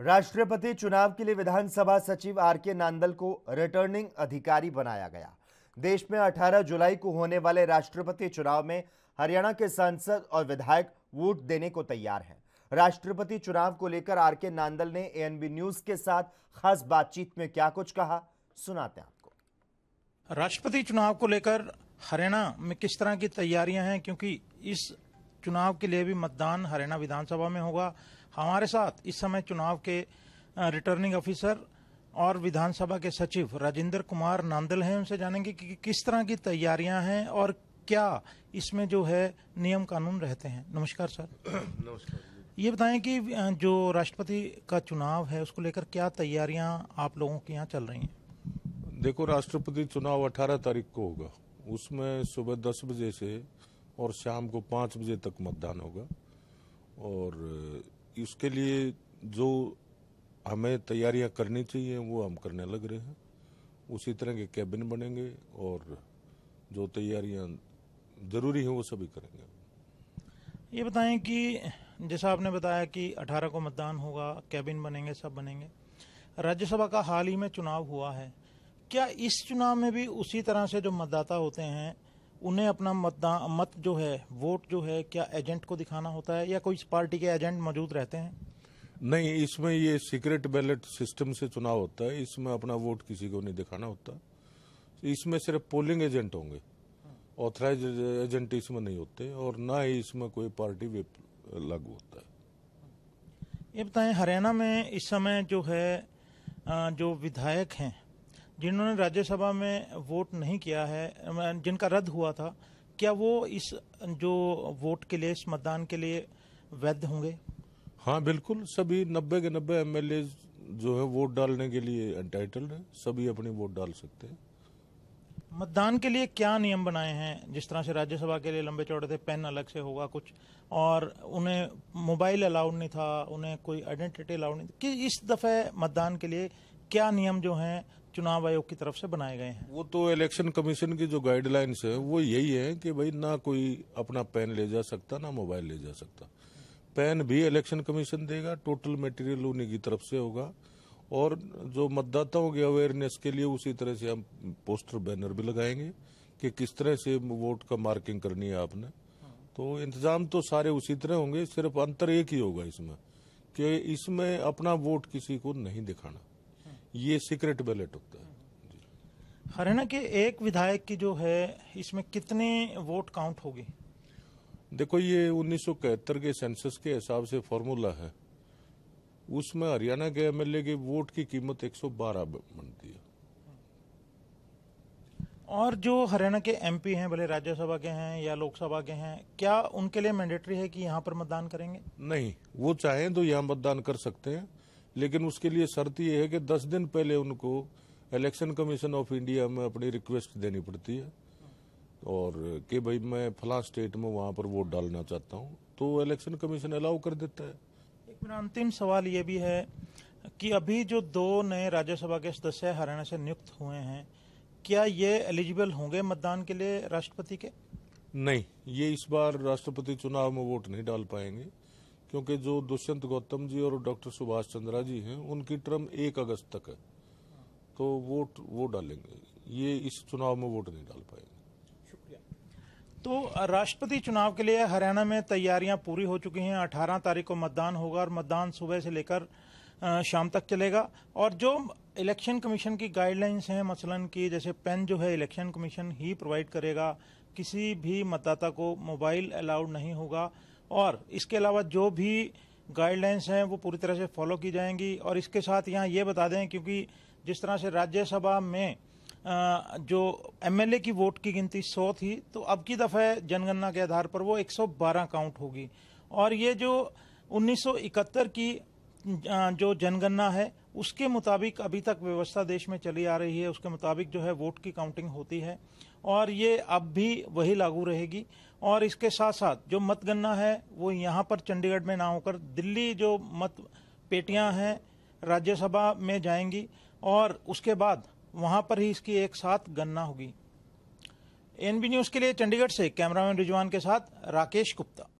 राष्ट्रपति चुनाव के लिए विधानसभा सचिव आर के नांदल को रिटर्निंग अधिकारी बनाया गया देश में 18 जुलाई को होने वाले राष्ट्रपति चुनाव में हरियाणा के सांसद और विधायक वोट देने को तैयार हैं राष्ट्रपति चुनाव को लेकर आर के नांदल ने एएनबी न्यूज के साथ खास बातचीत में क्या कुछ कहा सुनाते आपको राष्ट्रपति चुनाव को लेकर हरियाणा में किस तरह की तैयारियां हैं क्योंकि इस चुनाव के लिए भी मतदान हरियाणा विधानसभा में होगा हमारे साथ इस समय चुनाव के रिटर्निंग ऑफिसर और विधानसभा के सचिव राजेंद्र कुमार नांदल हैं उनसे जानेंगे कि किस तरह की तैयारियां हैं और क्या इसमें जो है नियम कानून रहते हैं नमस्कार सर नमस्कार ये बताएं कि जो राष्ट्रपति का चुनाव है उसको लेकर क्या तैयारियां आप लोगों के यहाँ चल रही हैं देखो राष्ट्रपति चुनाव 18 तारीख को होगा उसमें सुबह 10 बजे से और शाम को पाँच बजे तक मतदान होगा और इसके लिए जो हमें तैयारियां करनी चाहिए वो हम करने लग रहे हैं उसी तरह के कैबिन बनेंगे और जो तैयारियां जरूरी हैं वो सभी करेंगे ये बताएं कि जैसा आपने बताया कि 18 को मतदान होगा कैबिन बनेंगे सब बनेंगे राज्यसभा का हाल ही में चुनाव हुआ है क्या इस चुनाव में भी उसी तरह से जो मतदाता होते हैं उन्हें अपना मतदान मत जो है वोट जो है क्या एजेंट को दिखाना होता है या कोई पार्टी के एजेंट मौजूद रहते हैं नहीं इसमें ये सीक्रेट बैलेट सिस्टम से चुनाव होता है इसमें अपना वोट किसी को नहीं दिखाना होता इसमें सिर्फ पोलिंग एजेंट होंगे ऑथराइज एजेंट इसमें नहीं होते और ना ही इसमें कोई पार्टी लागू होता है ये बताएं हरियाणा में इस समय जो है जो विधायक हैं जिन्होंने राज्यसभा में वोट नहीं किया है जिनका रद्द हुआ था क्या वो इस जो वोट के लिए इस मतदान के लिए वैध होंगे हाँ बिल्कुल सभी नब्बे के नब्बे एम जो है वोट डालने के लिए एंटाइटल्ड है सभी अपनी वोट डाल सकते हैं मतदान के लिए क्या नियम बनाए हैं जिस तरह से राज्यसभा के लिए लंबे चौड़े थे पेन अलग से होगा कुछ और उन्हें मोबाइल अलाउड नहीं था उन्हें कोई आइडेंटिटी अलाउड नहीं कि इस दफ़े मतदान के लिए क्या नियम जो हैं चुनाव आयोग की तरफ से बनाए गए हैं वो तो इलेक्शन कमीशन की जो गाइडलाइंस है वो यही है कि भाई ना कोई अपना पेन ले जा सकता ना मोबाइल ले जा सकता पेन भी इलेक्शन कमीशन देगा टोटल मटेरियल उन्हीं की तरफ से होगा और जो मतदाताओं के अवेयरनेस के लिए उसी तरह से हम पोस्टर बैनर भी लगाएंगे कि किस तरह से वोट का मार्किंग करनी है आपने तो इंतजाम तो सारे उसी तरह होंगे सिर्फ अंतर एक ही होगा इसमें कि इसमें अपना वोट किसी को नहीं दिखाना ये सीक्रेट बैलेट होता है हरियाणा के एक विधायक की जो है इसमें कितने वोट काउंट होगी देखो ये उन्नीस के सेंसस के हिसाब से फॉर्मूला है उसमें हरियाणा के एमएलए के वोट की कीमत 112 बनती है और जो हरियाणा के एमपी हैं भले राज्यसभा के हैं या लोकसभा के हैं क्या उनके लिए मैंडेटरी है कि यहाँ पर मतदान करेंगे नहीं वो चाहें तो यहाँ मतदान कर सकते हैं लेकिन उसके लिए शर्त यह है कि दस दिन पहले उनको इलेक्शन कमीशन ऑफ इंडिया में अपनी रिक्वेस्ट देनी पड़ती है और कि भाई मैं फला स्टेट में वहाँ पर वोट डालना चाहता हूँ तो इलेक्शन कमीशन अलाउ कर देता है एक मेरा अंतिम सवाल ये भी है कि अभी जो दो नए राज्यसभा के सदस्य हरियाणा से नियुक्त हुए हैं क्या ये एलिजिबल होंगे मतदान के लिए राष्ट्रपति के नहीं ये इस बार राष्ट्रपति चुनाव में वोट नहीं डाल पाएंगे क्योंकि जो दुष्यंत गौतम जी और डॉक्टर सुभाष चंद्रा जी हैं उनकी टर्म एक अगस्त तक है तो वोट वो डालेंगे ये इस चुनाव में वोट नहीं डाल पाएंगे तो राष्ट्रपति चुनाव के लिए हरियाणा में तैयारियां पूरी हो चुकी हैं 18 तारीख को मतदान होगा और मतदान सुबह से लेकर शाम तक चलेगा और जो इलेक्शन कमीशन की गाइडलाइंस हैं मसलन की जैसे पेन जो है इलेक्शन कमीशन ही प्रोवाइड करेगा किसी भी मतदाता को मोबाइल अलाउड नहीं होगा और इसके अलावा जो भी गाइडलाइंस हैं वो पूरी तरह से फॉलो की जाएंगी और इसके साथ यहाँ ये बता दें क्योंकि जिस तरह से राज्यसभा में जो एमएलए की वोट की गिनती 100 थी तो अब की दफ़े जनगणना के आधार पर वो 112 काउंट होगी और ये जो 1971 की जो जनगणना है उसके मुताबिक अभी तक व्यवस्था देश में चली आ रही है उसके मुताबिक जो है वोट की काउंटिंग होती है और ये अब भी वही लागू रहेगी और इसके साथ साथ जो मतगणना है वो यहाँ पर चंडीगढ़ में ना होकर दिल्ली जो मत पेटियाँ हैं राज्यसभा में जाएंगी और उसके बाद वहाँ पर ही इसकी एक साथ गणना होगी एनबी न्यूज़ के लिए चंडीगढ़ से कैमरामैन रिजवान के साथ राकेश गुप्ता